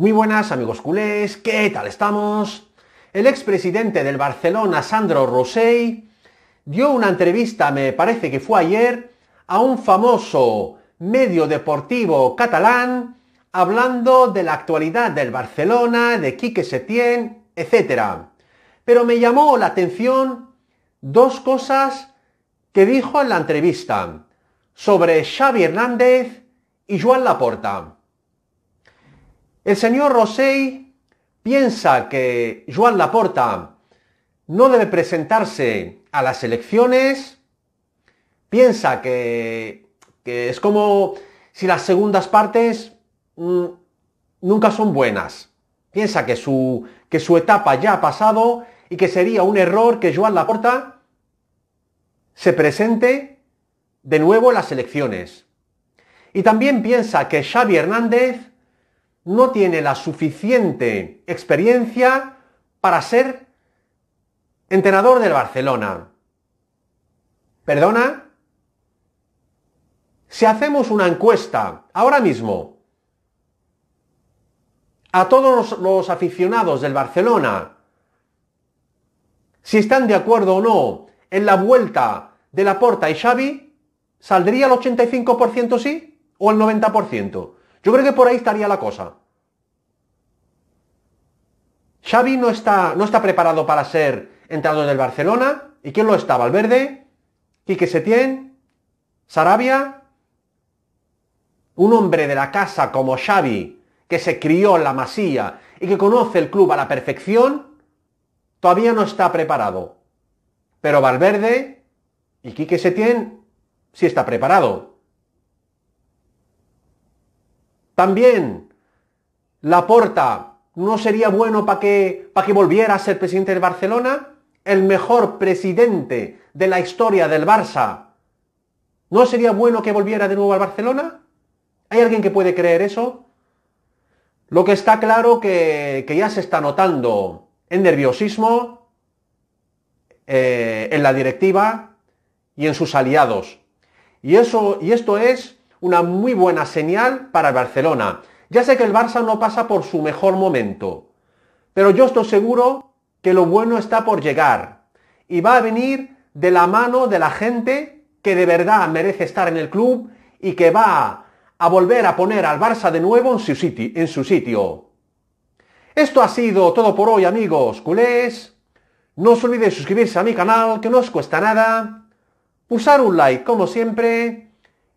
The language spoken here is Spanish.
Muy buenas amigos culés, ¿qué tal estamos? El expresidente del Barcelona, Sandro Rosell, dio una entrevista, me parece que fue ayer, a un famoso medio deportivo catalán hablando de la actualidad del Barcelona, de se tiene, etc. Pero me llamó la atención dos cosas que dijo en la entrevista sobre Xavi Hernández y Joan Laporta. El señor Roséi piensa que Joan Laporta no debe presentarse a las elecciones, piensa que, es como si las segundas partes mm, nunca son buenas. Piensa que su, que su etapa ya ha pasado y que sería un error que Joan Laporta se presente de nuevo a las elecciones. Y también piensa que Xavi Hernández no tiene la suficiente experiencia para ser entrenador del Barcelona. ¿Perdona? Si hacemos una encuesta ahora mismo a todos los, aficionados del Barcelona, si están de acuerdo o no en la vuelta de la porta y Xavi, ¿saldría el 85% sí o el 90%? Yo creo que por ahí estaría la cosa. Xavi no está, no está preparado para ser en el Barcelona. ¿Y quién lo está? Valverde, Quique Setién, Sarabia. Un hombre de la casa como Xavi, que se crió en la masía y que conoce el club a la perfección, todavía no está preparado. Pero Valverde y Quique Setién sí está preparado. También Laporta no sería bueno para que, que volviera a ser presidente de Barcelona. El mejor presidente de la historia del Barça. ¿No sería bueno que volviera de nuevo al Barcelona? ¿Hay alguien que puede creer eso? Lo que está claro que, que ya se está notando en nerviosismo, eh, en la directiva y en sus aliados. Y, eso, y esto es una muy buena señal para el Barcelona. Ya sé que el Barça no pasa por su mejor momento, pero yo estoy seguro que lo bueno está por llegar y va a venir de la mano de la gente que de verdad merece estar en el club y que va a volver a poner al Barça de nuevo en su, sitio, Esto ha sido todo por hoy amigos culés. No os olvidéis suscribirse a mi canal que no os cuesta nada. Usar un like como siempre